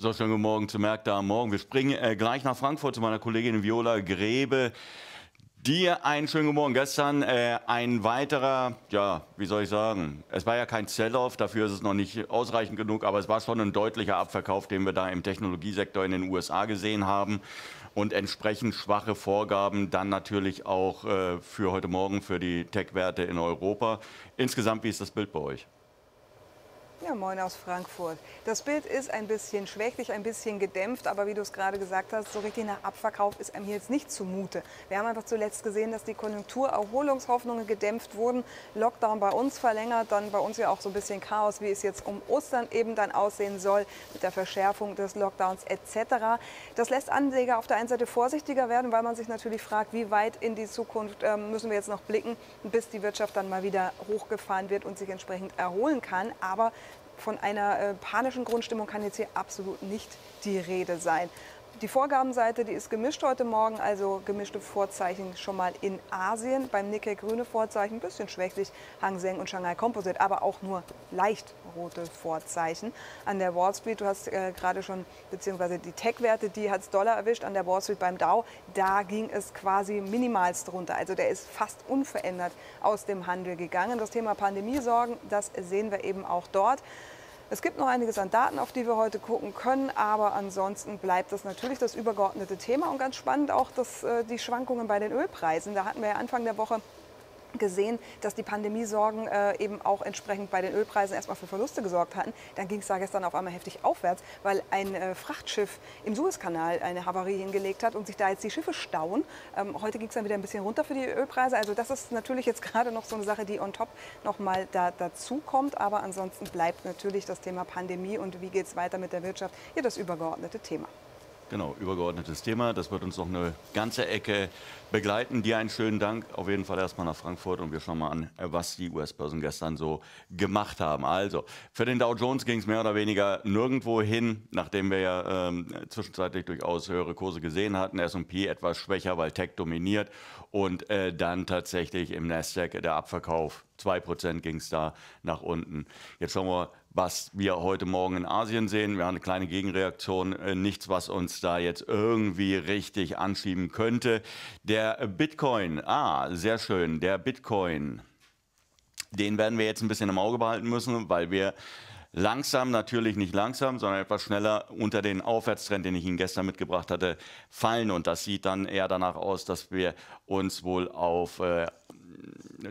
So, schönen guten Morgen zu Märkte am Morgen. Wir springen äh, gleich nach Frankfurt zu meiner Kollegin Viola Grebe. Dir einen schönen guten Morgen. Gestern äh, ein weiterer, ja, wie soll ich sagen, es war ja kein Sell-off, dafür ist es noch nicht ausreichend genug, aber es war schon ein deutlicher Abverkauf, den wir da im Technologiesektor in den USA gesehen haben und entsprechend schwache Vorgaben dann natürlich auch äh, für heute Morgen für die Tech-Werte in Europa. Insgesamt, wie ist das Bild bei euch? Ja, moin aus Frankfurt. Das Bild ist ein bisschen schwächlich, ein bisschen gedämpft, aber wie du es gerade gesagt hast, so richtig nach Abverkauf ist einem hier jetzt nicht zumute. Wir haben einfach zuletzt gesehen, dass die Konjunkturerholungshoffnungen gedämpft wurden, Lockdown bei uns verlängert, dann bei uns ja auch so ein bisschen Chaos, wie es jetzt um Ostern eben dann aussehen soll, mit der Verschärfung des Lockdowns etc. Das lässt Anleger auf der einen Seite vorsichtiger werden, weil man sich natürlich fragt, wie weit in die Zukunft ähm, müssen wir jetzt noch blicken, bis die Wirtschaft dann mal wieder hochgefahren wird und sich entsprechend erholen kann. Aber von einer äh, panischen Grundstimmung kann jetzt hier absolut nicht die Rede sein. Die Vorgabenseite, die ist gemischt heute Morgen, also gemischte Vorzeichen schon mal in Asien. Beim Nikkei grüne Vorzeichen, ein bisschen schwächlich, Hang Seng und Shanghai Composite, aber auch nur leicht rote Vorzeichen. An der Wall Street, du hast äh, gerade schon, beziehungsweise die Tech-Werte, die hat es Dollar erwischt. An der Wall Street beim Dow, da ging es quasi minimalst runter. Also der ist fast unverändert aus dem Handel gegangen. Das Thema Pandemiesorgen, das sehen wir eben auch dort. Es gibt noch einiges an Daten, auf die wir heute gucken können, aber ansonsten bleibt das natürlich das übergeordnete Thema und ganz spannend auch das, äh, die Schwankungen bei den Ölpreisen. Da hatten wir ja Anfang der Woche gesehen, dass die Pandemiesorgen äh, eben auch entsprechend bei den Ölpreisen erstmal für Verluste gesorgt hatten. Dann ging es da gestern auf einmal heftig aufwärts, weil ein äh, Frachtschiff im Suezkanal eine Havarie hingelegt hat und sich da jetzt die Schiffe stauen. Ähm, heute ging es dann wieder ein bisschen runter für die Ölpreise. Also das ist natürlich jetzt gerade noch so eine Sache, die on top nochmal da, dazu kommt. Aber ansonsten bleibt natürlich das Thema Pandemie und wie geht es weiter mit der Wirtschaft hier das übergeordnete Thema. Genau, übergeordnetes Thema. Das wird uns noch eine ganze Ecke begleiten. Dir einen schönen Dank. Auf jeden Fall erstmal nach Frankfurt und wir schauen mal an, was die US-Börsen gestern so gemacht haben. Also, für den Dow Jones ging es mehr oder weniger nirgendwo hin, nachdem wir ja ähm, zwischenzeitlich durchaus höhere Kurse gesehen hatten. SP etwas schwächer, weil Tech dominiert und äh, dann tatsächlich im Nasdaq der Abverkauf. 2% ging es da nach unten. Jetzt schauen wir was wir heute Morgen in Asien sehen. Wir haben eine kleine Gegenreaktion, äh, nichts, was uns da jetzt irgendwie richtig anschieben könnte. Der Bitcoin, ah, sehr schön, der Bitcoin, den werden wir jetzt ein bisschen im Auge behalten müssen, weil wir langsam, natürlich nicht langsam, sondern etwas schneller unter den Aufwärtstrend, den ich Ihnen gestern mitgebracht hatte, fallen. Und das sieht dann eher danach aus, dass wir uns wohl auf äh,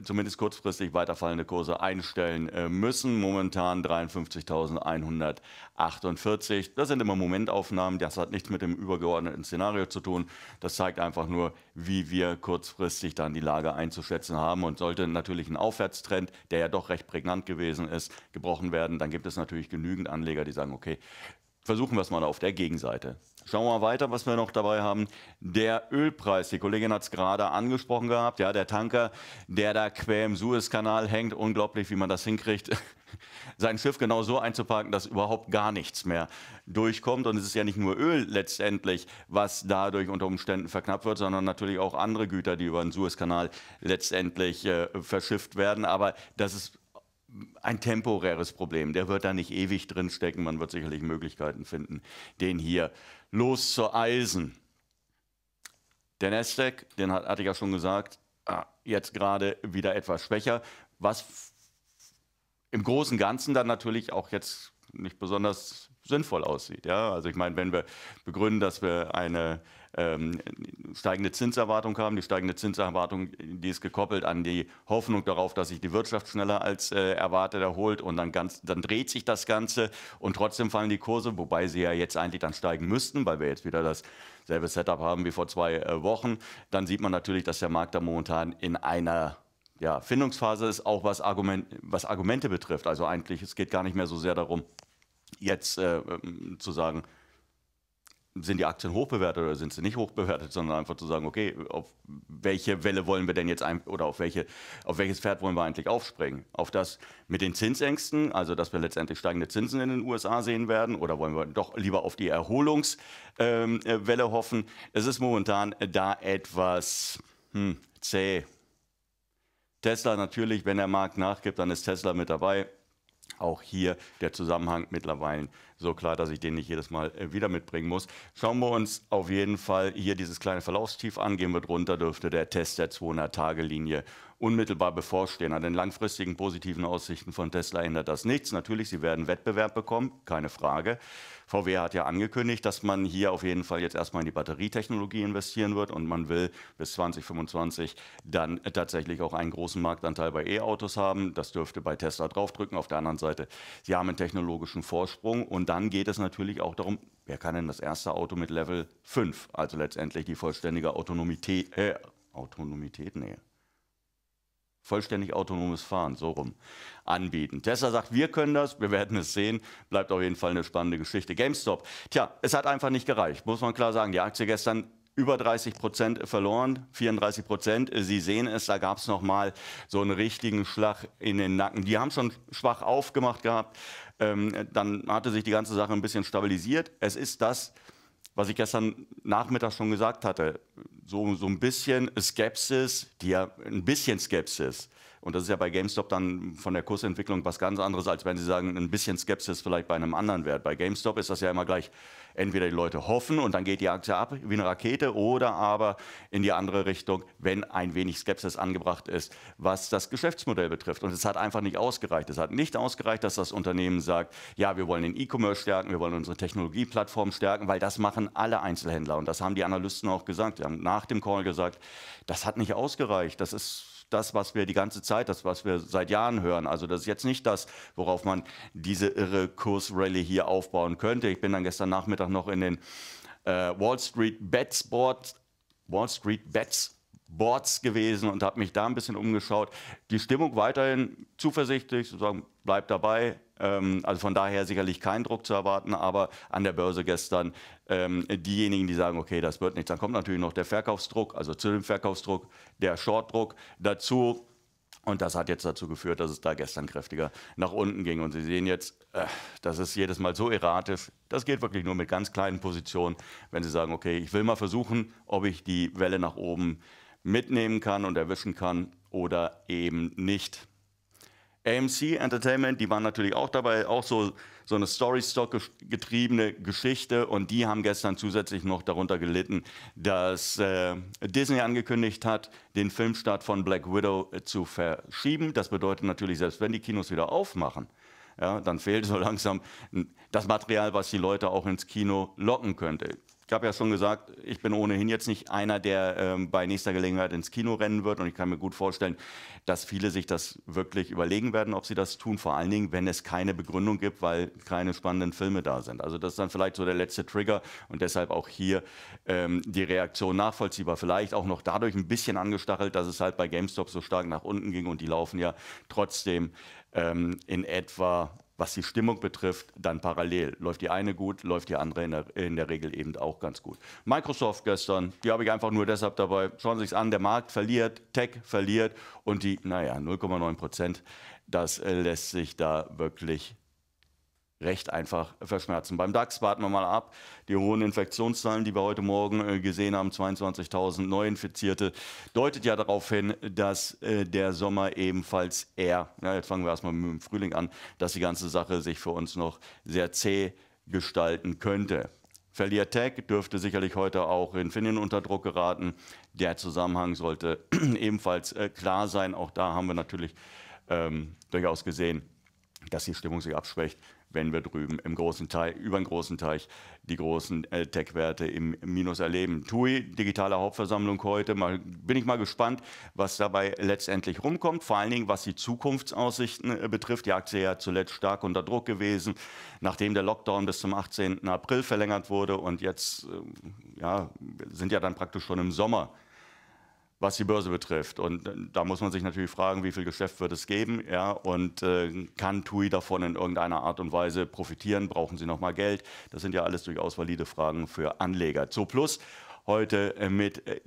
zumindest kurzfristig weiterfallende Kurse einstellen äh, müssen. Momentan 53.148. Das sind immer Momentaufnahmen. Das hat nichts mit dem übergeordneten Szenario zu tun. Das zeigt einfach nur, wie wir kurzfristig dann die Lage einzuschätzen haben. Und sollte natürlich ein Aufwärtstrend, der ja doch recht prägnant gewesen ist, gebrochen werden, dann gibt es natürlich genügend Anleger, die sagen, okay, versuchen wir es mal auf der Gegenseite. Schauen wir mal weiter, was wir noch dabei haben. Der Ölpreis, die Kollegin hat es gerade angesprochen gehabt, ja, der Tanker, der da quer im Suezkanal hängt, unglaublich, wie man das hinkriegt, sein Schiff genau so einzuparken, dass überhaupt gar nichts mehr durchkommt. Und es ist ja nicht nur Öl letztendlich, was dadurch unter Umständen verknappt wird, sondern natürlich auch andere Güter, die über den Suezkanal letztendlich äh, verschifft werden. Aber das ist ein temporäres Problem. Der wird da nicht ewig drinstecken. Man wird sicherlich Möglichkeiten finden, den hier loszueisen. Der Nasdaq, den hat, hatte ich ja schon gesagt, ah, jetzt gerade wieder etwas schwächer, was im Großen und Ganzen dann natürlich auch jetzt nicht besonders sinnvoll aussieht. Ja? Also ich meine, wenn wir begründen, dass wir eine ähm, steigende Zinserwartung haben. Die steigende Zinserwartung, die ist gekoppelt an die Hoffnung darauf, dass sich die Wirtschaft schneller als äh, erwartet erholt und dann, ganz, dann dreht sich das Ganze und trotzdem fallen die Kurse, wobei sie ja jetzt eigentlich dann steigen müssten, weil wir jetzt wieder das selbe Setup haben wie vor zwei äh, Wochen. Dann sieht man natürlich, dass der Markt da momentan in einer ja, Findungsphase ist, auch was, Argument, was Argumente betrifft. Also eigentlich, es geht gar nicht mehr so sehr darum, jetzt äh, ähm, zu sagen, sind die Aktien hochbewertet oder sind sie nicht hochbewertet, sondern einfach zu sagen, okay, auf welche Welle wollen wir denn jetzt ein, oder auf, welche, auf welches Pferd wollen wir eigentlich aufspringen? Auf das mit den Zinsängsten, also dass wir letztendlich steigende Zinsen in den USA sehen werden, oder wollen wir doch lieber auf die Erholungswelle ähm, äh, hoffen? Es ist momentan da etwas hm, zäh. Tesla natürlich, wenn der Markt nachgibt, dann ist Tesla mit dabei. Auch hier der Zusammenhang mittlerweile so klar, dass ich den nicht jedes Mal äh, wieder mitbringen muss. Schauen wir uns auf jeden Fall hier dieses kleine Verlaufstief an, gehen wir drunter, dürfte der Test der 200-Tage-Linie unmittelbar bevorstehen. An den langfristigen positiven Aussichten von Tesla ändert das nichts. Natürlich, sie werden Wettbewerb bekommen, keine Frage. VW hat ja angekündigt, dass man hier auf jeden Fall jetzt erstmal in die Batterietechnologie investieren wird und man will bis 2025 dann tatsächlich auch einen großen Marktanteil bei E-Autos haben. Das dürfte bei Tesla draufdrücken. Auf der anderen Seite, sie haben einen technologischen Vorsprung und dann geht es natürlich auch darum, wer kann denn das erste Auto mit Level 5, also letztendlich die vollständige Autonomität, äh, Autonomität, nee, vollständig autonomes Fahren, so rum, anbieten. Tesla sagt, wir können das, wir werden es sehen. Bleibt auf jeden Fall eine spannende Geschichte. GameStop, tja, es hat einfach nicht gereicht, muss man klar sagen. Die Aktie gestern über 30 Prozent verloren, 34 Prozent. Sie sehen es, da gab es nochmal so einen richtigen Schlag in den Nacken. Die haben schon schwach aufgemacht gehabt. Ähm, dann hatte sich die ganze Sache ein bisschen stabilisiert. Es ist das, was ich gestern Nachmittag schon gesagt hatte so, so ein bisschen Skepsis, die ja ein bisschen Skepsis. Und das ist ja bei GameStop dann von der Kursentwicklung was ganz anderes, als wenn Sie sagen, ein bisschen Skepsis vielleicht bei einem anderen Wert. Bei GameStop ist das ja immer gleich, entweder die Leute hoffen und dann geht die Aktie ab wie eine Rakete oder aber in die andere Richtung, wenn ein wenig Skepsis angebracht ist, was das Geschäftsmodell betrifft. Und es hat einfach nicht ausgereicht. Es hat nicht ausgereicht, dass das Unternehmen sagt, ja, wir wollen den E-Commerce stärken, wir wollen unsere Technologieplattform stärken, weil das machen alle Einzelhändler. Und das haben die Analysten auch gesagt. Sie haben nach nach dem Call gesagt, das hat nicht ausgereicht. Das ist das, was wir die ganze Zeit, das, was wir seit Jahren hören. Also das ist jetzt nicht das, worauf man diese irre Kursrallye hier aufbauen könnte. Ich bin dann gestern Nachmittag noch in den äh, Wall Street Bets Board, Wall Street Bets Boards gewesen und habe mich da ein bisschen umgeschaut. Die Stimmung weiterhin zuversichtlich, sozusagen bleibt dabei, ähm, also von daher sicherlich kein Druck zu erwarten, aber an der Börse gestern ähm, diejenigen, die sagen, okay, das wird nichts, dann kommt natürlich noch der Verkaufsdruck, also zu dem Verkaufsdruck der Shortdruck dazu. Und das hat jetzt dazu geführt, dass es da gestern kräftiger nach unten ging. Und Sie sehen jetzt, äh, das ist jedes Mal so erratisch. Das geht wirklich nur mit ganz kleinen Positionen, wenn Sie sagen, okay, ich will mal versuchen, ob ich die Welle nach oben mitnehmen kann und erwischen kann oder eben nicht. AMC Entertainment, die waren natürlich auch dabei, auch so, so eine Story-Stock-getriebene Geschichte. Und die haben gestern zusätzlich noch darunter gelitten, dass äh, Disney angekündigt hat, den Filmstart von Black Widow äh, zu verschieben. Das bedeutet natürlich, selbst wenn die Kinos wieder aufmachen, ja, dann fehlt so langsam das Material, was die Leute auch ins Kino locken könnte ich habe ja schon gesagt, ich bin ohnehin jetzt nicht einer, der ähm, bei nächster Gelegenheit ins Kino rennen wird. Und ich kann mir gut vorstellen, dass viele sich das wirklich überlegen werden, ob sie das tun. Vor allen Dingen, wenn es keine Begründung gibt, weil keine spannenden Filme da sind. Also das ist dann vielleicht so der letzte Trigger. Und deshalb auch hier ähm, die Reaktion nachvollziehbar. Vielleicht auch noch dadurch ein bisschen angestachelt, dass es halt bei GameStop so stark nach unten ging. Und die laufen ja trotzdem ähm, in etwa was die Stimmung betrifft, dann parallel. Läuft die eine gut, läuft die andere in der, in der Regel eben auch ganz gut. Microsoft gestern, die habe ich einfach nur deshalb dabei. Schauen Sie sich an, der Markt verliert, Tech verliert und die, naja, 0,9 Prozent, das äh, lässt sich da wirklich recht einfach verschmerzen. Beim DAX warten wir mal ab. Die hohen Infektionszahlen, die wir heute Morgen äh, gesehen haben, 22.000 Neuinfizierte, deutet ja darauf hin, dass äh, der Sommer ebenfalls eher, ja, jetzt fangen wir erstmal mit dem Frühling an, dass die ganze Sache sich für uns noch sehr zäh gestalten könnte. Verliert Tech dürfte sicherlich heute auch in Finnien unter Druck geraten. Der Zusammenhang sollte ebenfalls äh, klar sein. Auch da haben wir natürlich ähm, durchaus gesehen, dass die Stimmung sich abschwächt, wenn wir drüben im großen Teich, über den großen Teich die großen äh, Tech-Werte im Minus erleben. TUI, digitale Hauptversammlung heute. Mal, bin ich mal gespannt, was dabei letztendlich rumkommt. Vor allen Dingen, was die Zukunftsaussichten äh, betrifft. Die Aktie ja zuletzt stark unter Druck gewesen, nachdem der Lockdown bis zum 18. April verlängert wurde. Und jetzt äh, ja, sind ja dann praktisch schon im Sommer was die Börse betrifft. Und äh, da muss man sich natürlich fragen, wie viel Geschäft wird es geben, ja, und äh, kann TUI davon in irgendeiner Art und Weise profitieren? Brauchen sie nochmal Geld? Das sind ja alles durchaus valide Fragen für Anleger. Zu Plus heute äh, mit äh,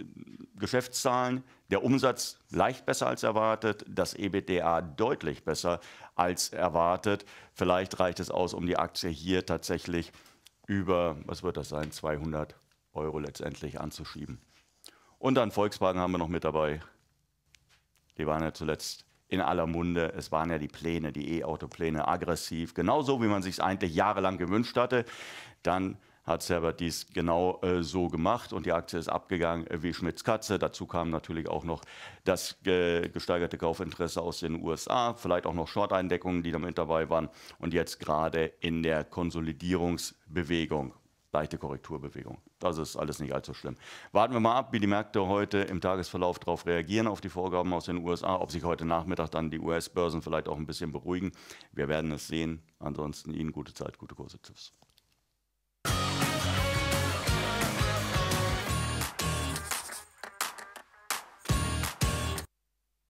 Geschäftszahlen. Der Umsatz leicht besser als erwartet, das EBDA deutlich besser als erwartet. Vielleicht reicht es aus, um die Aktie hier tatsächlich über, was wird das sein, 200 Euro letztendlich anzuschieben. Und dann Volkswagen haben wir noch mit dabei. Die waren ja zuletzt in aller Munde. Es waren ja die Pläne, die E-Auto-Pläne, aggressiv, genauso wie man es sich eigentlich jahrelang gewünscht hatte. Dann hat Herbert dies genau äh, so gemacht und die Aktie ist abgegangen äh, wie Schmidts Katze. Dazu kam natürlich auch noch das äh, gesteigerte Kaufinteresse aus den USA, vielleicht auch noch Short-Eindeckungen, die damit dabei waren und jetzt gerade in der Konsolidierungsbewegung leichte Korrekturbewegung. Das ist alles nicht allzu schlimm. Warten wir mal ab, wie die Märkte heute im Tagesverlauf darauf reagieren, auf die Vorgaben aus den USA, ob sich heute Nachmittag dann die US-Börsen vielleicht auch ein bisschen beruhigen. Wir werden es sehen. Ansonsten Ihnen gute Zeit, gute Kurse. Tschüss.